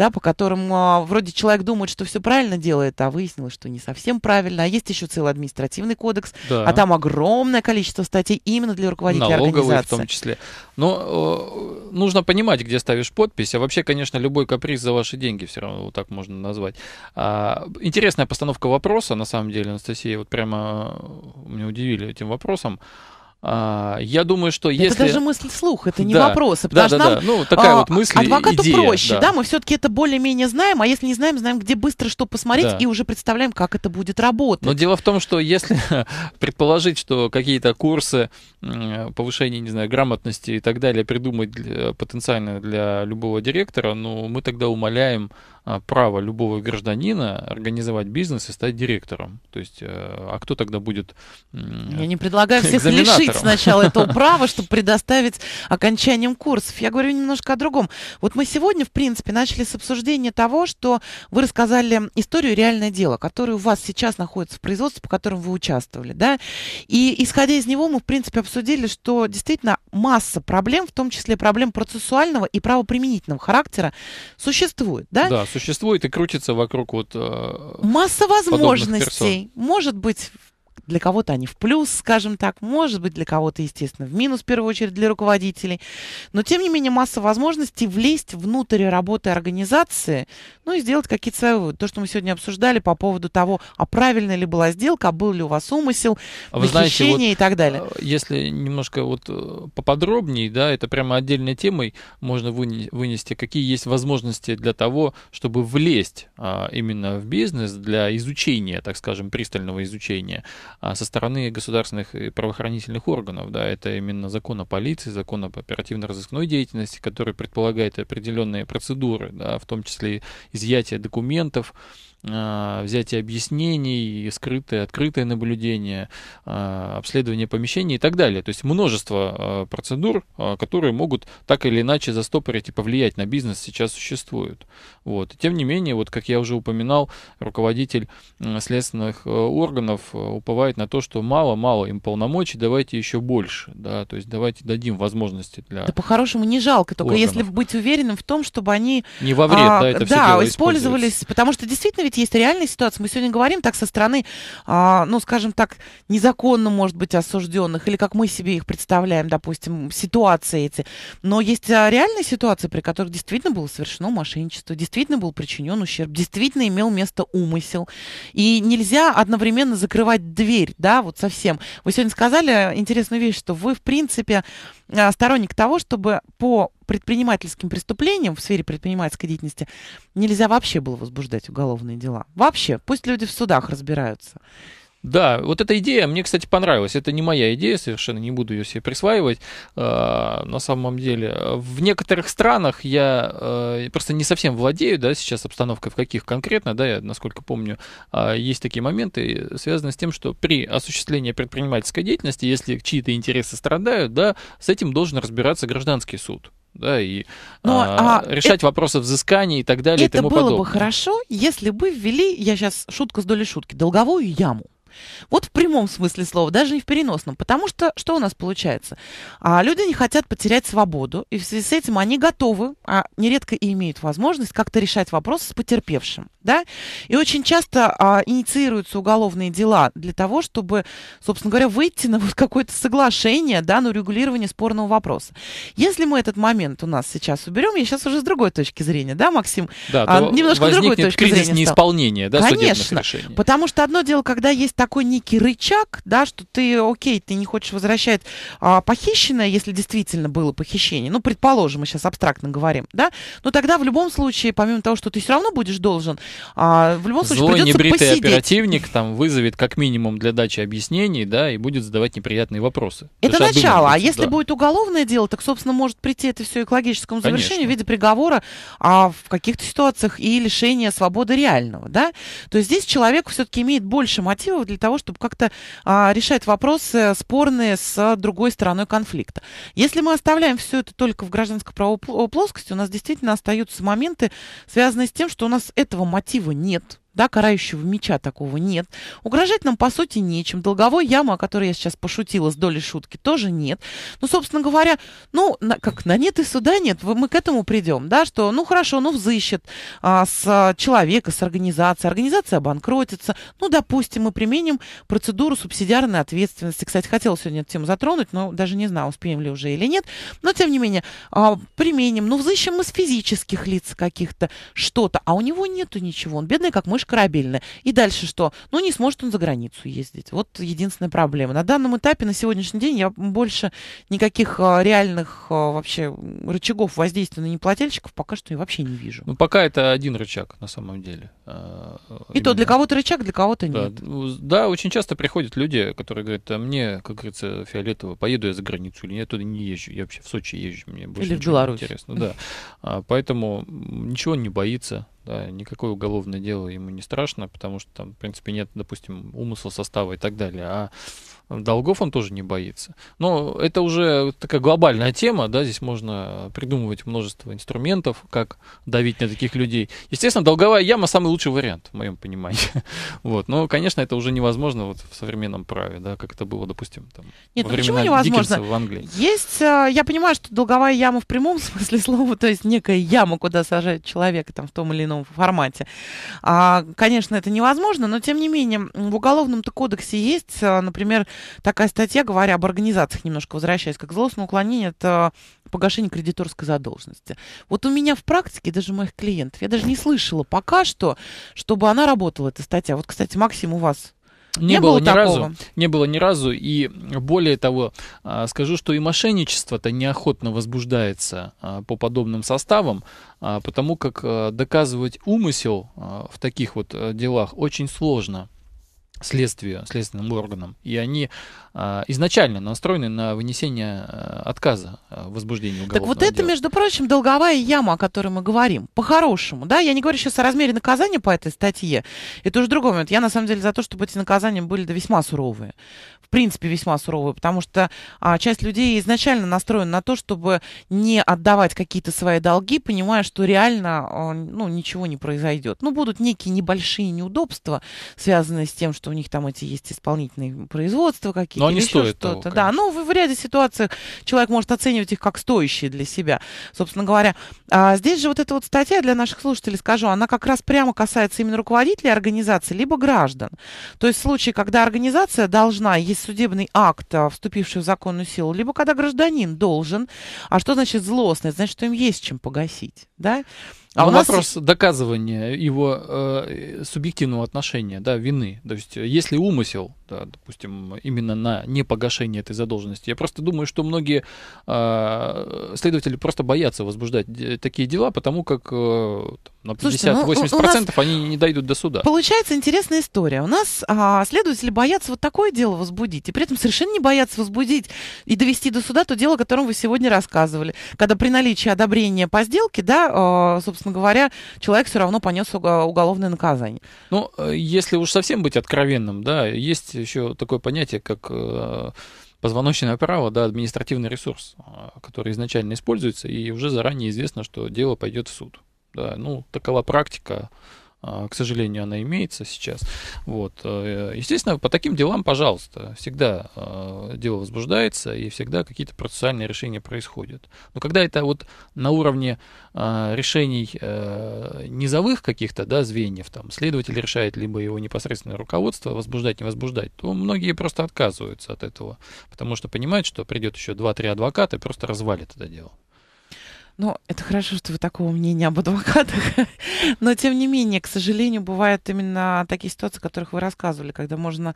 да, по которым а, вроде человек думает, что все правильно делает, а выяснилось, что не совсем правильно. А есть еще целый административный кодекс, да. а там огромное количество статей именно для руководителей Налоговые организации. в том числе. Но э, нужно понимать, где ставишь подпись, а вообще, конечно, любой каприз за ваши деньги, все равно вот так можно назвать. А, интересная постановка вопроса, на самом деле, Анастасия, вот прямо э, меня удивили этим вопросом. А, я думаю, что если... Это даже мысль слух, это не да. вопрос. Да, да, нам, да. Ну, такая а, вот мысль Адвокату идея, проще, да. да? Мы все-таки это более-менее знаем, а если не знаем, знаем, где быстро что посмотреть, да. и уже представляем, как это будет работать. Но дело в том, что если [laughs] предположить, что какие-то курсы повышения, не знаю, грамотности и так далее придумать для, потенциально для любого директора, ну, мы тогда умоляем а, право любого гражданина организовать бизнес и стать директором. То есть, э, а кто тогда будет Я не предлагаю всех лишить сначала этого [laughs] права, чтобы предоставить окончанием курсов. Я говорю немножко о другом. Вот мы сегодня, в принципе, начали с обсуждения того, что вы рассказали историю «Реальное дело», которое у вас сейчас находится в производстве, по которому вы участвовали, да? И, исходя из него, мы, в принципе, обсудили, что действительно масса проблем, в том числе проблем процессуального и правоприменительного характера, существует, да? Да, существует существует и крутится вокруг вот... Э, Масса возможностей. Может быть, для кого-то они в плюс, скажем так, может быть, для кого-то, естественно, в минус, в первую очередь, для руководителей. Но, тем не менее, масса возможностей влезть внутрь работы организации, ну и сделать какие-то свои выводы. То, что мы сегодня обсуждали по поводу того, а правильно ли была сделка, а был ли у вас умысел, а Вы вот, и так далее. Э, если немножко вот э, поподробнее, да, это прямо отдельной темой можно вынести, какие есть возможности для того, чтобы влезть а, именно в бизнес для изучения, так скажем, пристального изучения. А, со стороны государственных и правоохранительных органов. Да, это именно закон о полиции, закон об оперативно-розыскной деятельности, который предполагает определенные процедуры, да, в том числе изъятие документов, а, взятие объяснений, скрытое, открытое наблюдение, а, обследование помещений и так далее. То есть множество а, процедур, которые могут так или иначе застопорить и повлиять на бизнес, сейчас существуют. Вот. Тем не менее, вот как я уже упоминал, руководитель следственных э, органов э, уповает на то, что мало-мало им полномочий, давайте еще больше. Да? То есть давайте дадим возможности для Да по-хорошему не жалко, только органов. если быть уверенным в том, чтобы они... Не во вред, а, да, это да, все дело использовались, потому что действительно ведь есть реальная ситуация. Мы сегодня говорим так со стороны, а, ну, скажем так, незаконно, может быть, осужденных, или как мы себе их представляем, допустим, ситуации эти. Но есть а, реальные ситуации, при которых действительно было совершено мошенничество, действительно был причинен ущерб, действительно имел место умысел. И нельзя одновременно закрывать дверь, да, вот совсем. Вы сегодня сказали интересную вещь, что вы, в принципе, а, сторонник того, чтобы по предпринимательским преступлениям в сфере предпринимательской деятельности нельзя вообще было возбуждать уголовные дела. Вообще, пусть люди в судах разбираются. Да, вот эта идея мне, кстати, понравилась. Это не моя идея, совершенно не буду ее себе присваивать. Э, на самом деле, в некоторых странах я э, просто не совсем владею, да, сейчас обстановкой в каких конкретно, да, я, насколько помню, э, есть такие моменты, связанные с тем, что при осуществлении предпринимательской деятельности, если чьи-то интересы страдают, да, с этим должен разбираться гражданский суд да, и Но, а, а, решать это, вопросы взысканий и так далее. Это и тому было подобное. бы хорошо, если бы ввели, я сейчас шутка с долей шутки, долговую яму. Вот в прямом смысле слова, даже не в переносном. Потому что что у нас получается? А, люди не хотят потерять свободу, и в связи с этим они готовы, а нередко и имеют возможность как-то решать вопросы с потерпевшим. Да? И очень часто а, инициируются уголовные дела для того, чтобы, собственно говоря, выйти на вот какое-то соглашение, да, на урегулирование спорного вопроса. Если мы этот момент у нас сейчас уберем, я сейчас уже с другой точки зрения, да, Максим? Да, а, немножко другой точки кризис зрения. неисполнения, да, Конечно, судебных решений. потому что одно дело, когда есть такой некий рычаг, да, что ты, окей, ты не хочешь возвращать а, похищенное, если действительно было похищение, ну, предположим, мы сейчас абстрактно говорим, да, но тогда в любом случае, помимо того, что ты все равно будешь должен, а, в любом случае Злой, придется небритый посидеть. оперативник там вызовет как минимум для дачи объяснений, да, и будет задавать неприятные вопросы. Это Ты начало, а если да. будет уголовное дело, так, собственно, может прийти это все и к логическому завершению Конечно. в виде приговора, а в каких-то ситуациях и лишения свободы реального, да. То есть здесь человек все-таки имеет больше мотивов для того, чтобы как-то а, решать вопросы спорные с другой стороной конфликта. Если мы оставляем все это только в гражданско-правовой плоскости, у нас действительно остаются моменты, связанные с тем, что у нас этого мотива нет да, карающего меча такого нет. Угрожать нам, по сути, нечем. Долговой ямы, о которой я сейчас пошутила с долей шутки, тоже нет. Ну, собственно говоря, ну, на, как на нет и суда нет, мы к этому придем, да, что, ну, хорошо, ну, взыщет а, с а, человека, с организации. Организация обанкротится. Ну, допустим, мы применим процедуру субсидиарной ответственности. Кстати, хотела сегодня эту тему затронуть, но даже не знаю, успеем ли уже или нет. Но, тем не менее, а, применим. Ну, взыщем из физических лиц каких-то что-то, а у него нету ничего. Он бедный, как мы помощь корабельная. И дальше что? Ну, не сможет он за границу ездить. Вот единственная проблема. На данном этапе, на сегодняшний день, я больше никаких а, реальных а, вообще рычагов воздействия на неплательщиков пока что и вообще не вижу. Ну, пока это один рычаг, на самом деле. А, и Именно. то для кого-то рычаг, для кого-то да. нет. Ну, да, очень часто приходят люди, которые говорят, а мне, как говорится, фиолетово, поеду я за границу или я туда не езжу, я вообще в Сочи езжу, мне больше Или в Беларусь. интересно. Да. Поэтому ничего не боится, да, никакое уголовное дело ему не страшно, потому что там, в принципе, нет, допустим, умысла состава и так далее. А Долгов он тоже не боится. Но это уже такая глобальная тема, да, здесь можно придумывать множество инструментов, как давить на таких людей. Естественно, долговая яма самый лучший вариант, в моем понимании. [laughs] Вот. Но, конечно, это уже невозможно вот в современном праве, да, как это было, допустим, там, Нет, во ну почему невозможно? в Англии. Есть, э, я понимаю, что долговая яма в прямом [laughs] смысле слова, то есть некая яма, куда сажают человека там в том или ином формате. А, конечно, это невозможно, но тем не менее в уголовном-то кодексе есть, э, например, такая статья, говоря об организациях, немножко возвращаясь, как злостное уклонение это погашение кредиторской задолженности. Вот у меня в практике, даже моих клиентов, я даже не слышала пока что, чтобы она работала, эта статья. Вот, кстати, Максим, у вас не, не было, было ни такого. разу. Не было ни разу. И более того, а, скажу, что и мошенничество-то неохотно возбуждается а, по подобным составам, а, потому как доказывать умысел в таких вот э, делах очень сложно следствию, следственным органам. И они э, изначально настроены на вынесение а, отказа а, в возбуждении уголовного Так вот дела. это, между прочим, долговая яма, о которой мы говорим. По-хорошему, да? Я не говорю сейчас о размере наказания по этой статье. Это уже другой момент. Я, на самом деле, за то, чтобы эти наказания были да, весьма суровые. В принципе, весьма суровые, потому что а, часть людей изначально настроена на то, чтобы не отдавать какие-то свои долги, понимая, что реально а, ну, ничего не произойдет. Ну, будут некие небольшие неудобства, связанные с тем, что у них там эти есть исполнительные производства какие-то. Но они стоят что-то. Того, да, ну в, ряде ситуаций человек может оценивать их как стоящие для себя, собственно говоря. А здесь же вот эта вот статья для наших слушателей, скажу, она как раз прямо касается именно руководителей организации, либо граждан. То есть в случае, когда организация должна, есть судебный акт, а, вступивший в законную силу, либо когда гражданин должен. А что значит злостный? значит, что им есть чем погасить да? А ну, у нас вопрос доказывания его э, субъективного отношения, да, вины. То есть, э, если умысел, да, допустим, именно на непогашение этой задолженности, я просто думаю, что многие э, следователи просто боятся возбуждать э, такие дела, потому как э, на 50-80% ну, они не дойдут до суда. Получается интересная история. У нас а, следователи боятся вот такое дело возбудить, и при этом совершенно не боятся возбудить и довести до суда то дело, о котором вы сегодня рассказывали. Когда при наличии одобрения по сделке, да, а, собственно говоря, человек все равно понес уголовное наказание. Ну, э, если уж совсем быть откровенным, да, есть еще такое понятие, как э, позвоночное право, да, административный ресурс, а, который изначально используется, и уже заранее известно, что дело пойдет в суд. Да, ну, такова практика а, к сожалению, она имеется сейчас. Вот. Э, естественно, по таким делам, пожалуйста, всегда а, дело возбуждается и всегда какие-то процессуальные решения происходят. Но когда это вот на уровне а, решений э, низовых каких-то да, звеньев, там, следователь решает, либо его непосредственное руководство, возбуждать, не возбуждать, то многие просто отказываются от этого, потому что понимают, что придет еще 2-3 адвоката и просто развалит это дело. Ну, это хорошо, что вы такого мнения об адвокатах. [laughs] Но, тем не менее, к сожалению, бывают именно такие ситуации, о которых вы рассказывали, когда можно,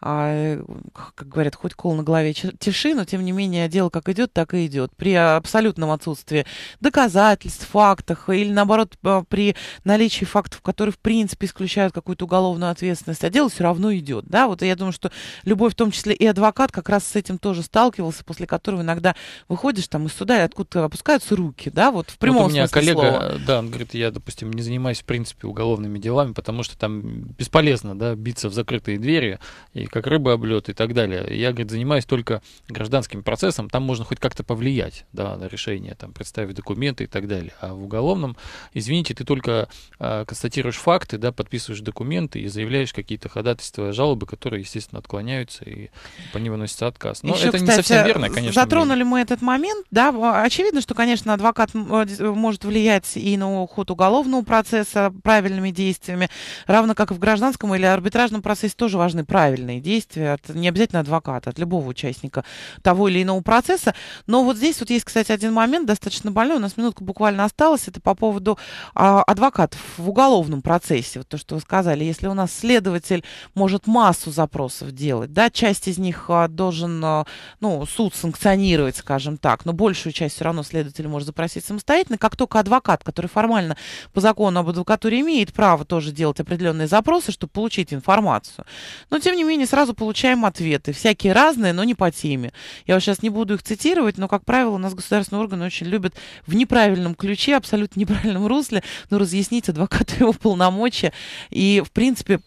а, э, как говорят, хоть кол на голове тиши, но, тем не менее, дело как идет, так и идет. При абсолютном отсутствии доказательств, фактах или, наоборот, а, при наличии фактов, которые, в принципе, исключают какую-то уголовную ответственность, а дело все равно идет. Да? Вот я думаю, что любой, в том числе и адвокат, как раз с этим тоже сталкивался, после которого иногда выходишь там из суда и откуда-то опускаются руки, руки, да, вот в прямом вот у меня коллега, слова. Э, да, он говорит, я, допустим, не занимаюсь, в принципе, уголовными делами, потому что там бесполезно, да, биться в закрытые двери, и как рыба облет и так далее. Я, говорит, занимаюсь только гражданским процессом, там можно хоть как-то повлиять, да, на решение, там, представить документы и так далее. А в уголовном, извините, ты только э, констатируешь факты, да, подписываешь документы и заявляешь какие-то ходатайства, жалобы, которые, естественно, отклоняются и по ним выносится отказ. Но ну, Еще, это кстати, не совсем верно, конечно. Затронули мы этот момент, да, а, очевидно, что, конечно, надо адвокат э, может влиять и на ход уголовного процесса правильными действиями, равно как и в гражданском или арбитражном процессе тоже важны правильные действия, от, не обязательно адвоката, от любого участника того или иного процесса. Но вот здесь вот есть, кстати, один момент достаточно больной, у нас минутка буквально осталась, это по поводу а, адвокатов в уголовном процессе, вот то, что вы сказали, если у нас следователь может массу запросов делать, да, часть из них а, должен, а, ну, суд санкционировать, скажем так, но большую часть все равно следователь может просить самостоятельно. Как только адвокат, который формально по закону об адвокатуре имеет право тоже делать определенные запросы, чтобы получить информацию. Но, тем не менее, сразу получаем ответы. Всякие разные, но не по теме. Я сейчас не буду их цитировать, но, как правило, у нас государственные органы очень любят в неправильном ключе, абсолютно неправильном русле, но ну, разъяснить адвокату его полномочия. И, в принципе,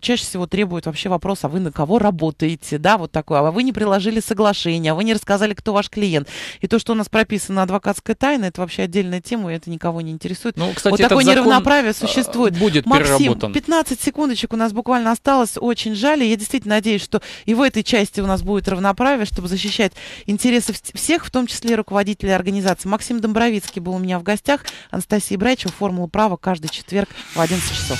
чаще всего требуют вообще вопрос, а вы на кого работаете? Да, вот такое. А вы не приложили соглашение, а вы не рассказали, кто ваш клиент. И то, что у нас прописано адвокатская тайна, это вообще отдельная тема, и это никого не интересует. Ну, кстати, вот такое неравноправие а, существует. Будет Максим, переработан. 15 секундочек у нас буквально осталось, очень жаль, и я действительно надеюсь, что и в этой части у нас будет равноправие, чтобы защищать интересы всех, в том числе руководителей организации. Максим Домбровицкий был у меня в гостях, Анастасия Брайчева, «Формула права» каждый четверг в 11 часов.